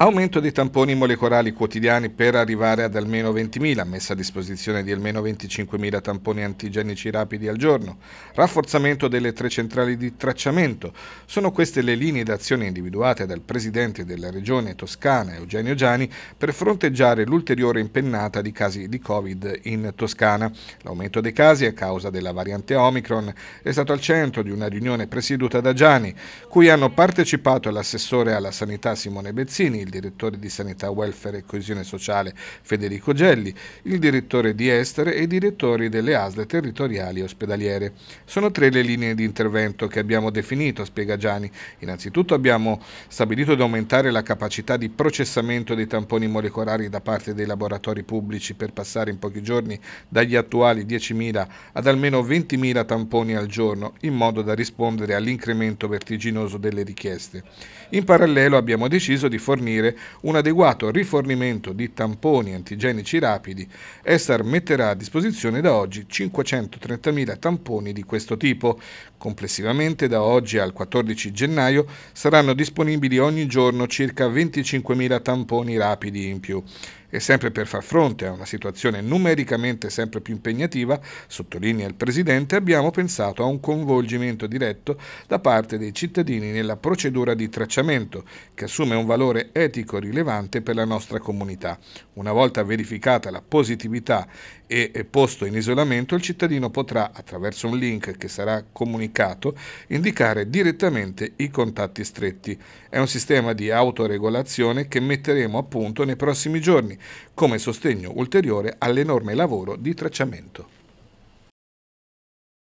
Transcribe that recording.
Aumento dei tamponi molecolari quotidiani per arrivare ad almeno 20.000, messa a disposizione di almeno 25.000 tamponi antigenici rapidi al giorno, rafforzamento delle tre centrali di tracciamento. Sono queste le linee d'azione individuate dal Presidente della Regione Toscana, Eugenio Giani, per fronteggiare l'ulteriore impennata di casi di Covid in Toscana. L'aumento dei casi a causa della variante Omicron è stato al centro di una riunione presieduta da Giani, cui hanno partecipato l'assessore alla sanità Simone Bezzini, il direttore di Sanità, Welfare e Coesione Sociale Federico Gelli, il direttore di Estere e i direttori delle ASL territoriali e ospedaliere. Sono tre le linee di intervento che abbiamo definito, spiega Gianni. Innanzitutto abbiamo stabilito di aumentare la capacità di processamento dei tamponi molecolari da parte dei laboratori pubblici per passare in pochi giorni dagli attuali 10.000 ad almeno 20.000 tamponi al giorno, in modo da rispondere all'incremento vertiginoso delle richieste. In parallelo abbiamo deciso di fornire fornire un adeguato rifornimento di tamponi antigenici rapidi, Estar metterà a disposizione da oggi 530.000 tamponi di questo tipo. Complessivamente da oggi al 14 gennaio saranno disponibili ogni giorno circa 25.000 tamponi rapidi in più e sempre per far fronte a una situazione numericamente sempre più impegnativa, sottolinea il Presidente, abbiamo pensato a un coinvolgimento diretto da parte dei cittadini nella procedura di tracciamento, che assume un valore etico rilevante per la nostra comunità. Una volta verificata la positività e posto in isolamento, il cittadino potrà, attraverso un link che sarà comunicato, indicare direttamente i contatti stretti. È un sistema di autoregolazione che metteremo a punto nei prossimi giorni come sostegno ulteriore all'enorme lavoro di tracciamento.